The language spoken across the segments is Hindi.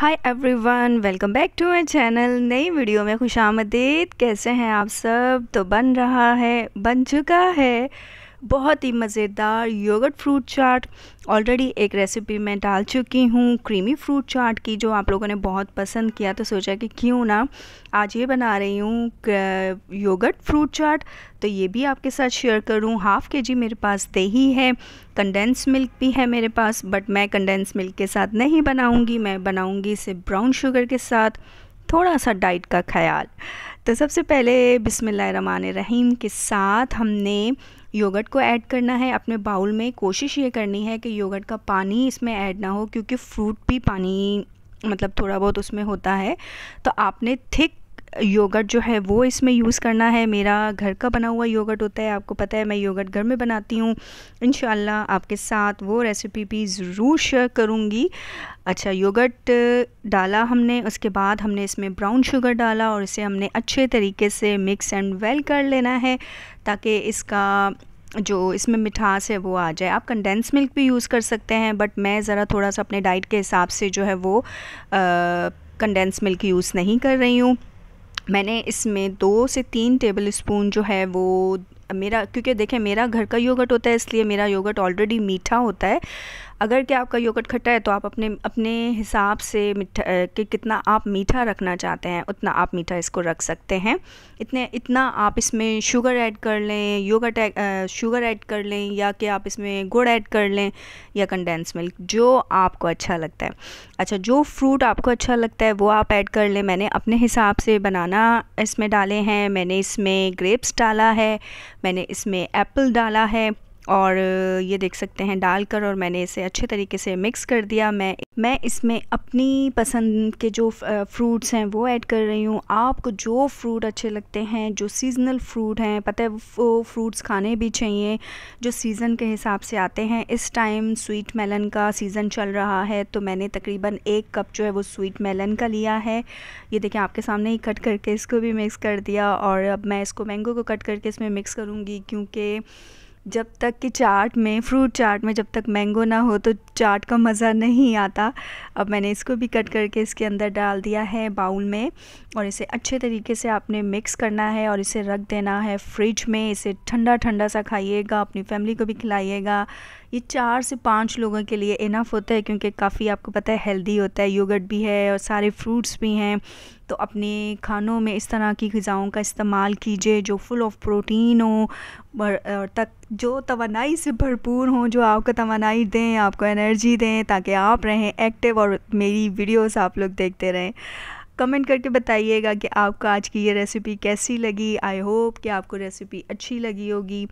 hi everyone welcome back to my channel नई वीडियो में खुश कैसे हैं आप सब तो बन रहा है बन चुका है बहुत ही मज़ेदार योगर्ट फ्रूट चाट ऑलरेडी एक रेसिपी मैं डाल चुकी हूँ क्रीमी फ्रूट चाट की जो आप लोगों ने बहुत पसंद किया तो सोचा कि क्यों ना आज ये बना रही हूँ योगर्ट फ्रूट चाट तो ये भी आपके साथ शेयर करूँ हाफ़ के जी मेरे पास दही है कंडेंस मिल्क भी है मेरे पास बट मैं कंडेंस मिल्क के साथ नहीं बनाऊँगी मैं बनाऊँगी इसे ब्राउन शुगर के साथ थोड़ा सा डाइट का ख्याल तो सबसे पहले बिसमिल्ल रहीम के साथ हमने योगर्ट को ऐड करना है अपने बाउल में कोशिश ये करनी है कि योगर्ट का पानी इसमें ऐड ना हो क्योंकि फ्रूट भी पानी मतलब थोड़ा बहुत उसमें होता है तो आपने थिक योगर्ट जो है वो इसमें यूज़ करना है मेरा घर का बना हुआ योगर्ट होता है आपको पता है मैं योगर्ट घर में बनाती हूँ इन आपके साथ वो रेसिपी भी ज़रूर शेयर करूँगी अच्छा योगर्ट डाला हमने उसके बाद हमने इसमें ब्राउन शुगर डाला और इसे हमने अच्छे तरीके से मिक्स एंड वेल कर लेना है ताकि इसका जो इसमें मिठास है वो आ जाए आप कंडेंस मिल्क भी यूज़ कर सकते हैं बट मैं ज़रा थोड़ा सा अपने डाइट के हिसाब से जो है वो कंडेंस मिल्क यूज़ नहीं कर रही हूँ मैंने इसमें दो से तीन टेबल स्पून जो है वो मेरा क्योंकि देखें मेरा घर का योगर्ट होता है इसलिए मेरा योगर्ट ऑलरेडी मीठा होता है अगर क्या आपका योगर्ट खट्टा है तो आप अपने अपने हिसाब से मीठा कि कितना आप मीठा रखना चाहते हैं उतना आप मीठा इसको रख सकते हैं इतने इतना आप इसमें शुगर ऐड कर लें योगर्ट शुगर ऐड कर लें या कि आप इसमें गुड़ ऐड कर लें या कंडेंस मिल्क जो आपको अच्छा लगता है अच्छा जो फ्रूट आपको अच्छा लगता है वो आप ऐड कर लें मैंने अपने हिसाब से बनाना इसमें डाले हैं मैंने इसमें ग्रेप्स डाला है मैंने इसमें एप्पल डाला है और ये देख सकते हैं डालकर और मैंने इसे अच्छे तरीके से मिक्स कर दिया मैं मैं इसमें अपनी पसंद के जो फ्रूट्स हैं वो ऐड कर रही हूँ आपको जो फ्रूट अच्छे लगते हैं जो सीजनल फ्रूट हैं पता है वो फ्रूट्स खाने भी चाहिए जो सीज़न के हिसाब से आते हैं इस टाइम स्वीट मेलन का सीज़न चल रहा है तो मैंने तकरीबन एक कप जो है वो स्वीट मेलन का लिया है ये देखें आपके सामने ही कट करके इसको भी मिक्स कर दिया और अब मैं इसको मैंगो को कट करके इसमें मिक्स करूँगी क्योंकि जब तक कि चाट में फ्रूट चाट में जब तक मैंगो ना हो तो चाट का मज़ा नहीं आता अब मैंने इसको भी कट करके इसके अंदर डाल दिया है बाउल में और इसे अच्छे तरीके से आपने मिक्स करना है और इसे रख देना है फ्रिज में इसे ठंडा ठंडा सा खाइएगा अपनी फैमिली को भी खिलाइएगा ये चार से पाँच लोगों के लिए इनफ होता है क्योंकि काफ़ी आपको पता है हेल्दी होता है योगर्ट भी है और सारे फ्रूट्स भी हैं तो अपने खानों में इस तरह की गज़ाओं का इस्तेमाल कीजिए जो फुल ऑफ प्रोटीन हो और तक जो तोानाई से भरपूर हों जो आपको तोानाई दें आपको एनर्जी दें ताकि आप रहें एक्टिव और मेरी वीडियोस आप लोग देखते रहें कमेंट करके बताइएगा कि आपको आज की ये रेसिपी कैसी लगी आई होप कि आपको रेसिपी अच्छी लगी होगी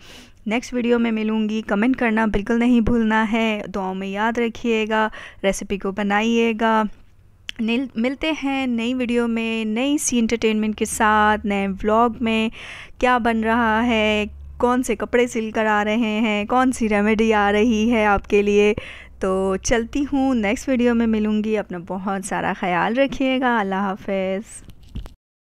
नेक्स्ट वीडियो में मिलूँगी कमेंट करना बिल्कुल नहीं भूलना है दुआओं में याद रखिएगा रेसिपी को बनाइएगा मिलते हैं नई वीडियो में नई सी एंटरटेनमेंट के साथ नए व्लॉग में क्या बन रहा है कौन से कपड़े सिलकर आ रहे हैं कौन सी रेमेडी आ रही है आपके लिए तो चलती हूँ नेक्स्ट वीडियो में मिलूँगी अपना बहुत सारा ख्याल रखिएगा अल्लाह हाफिज़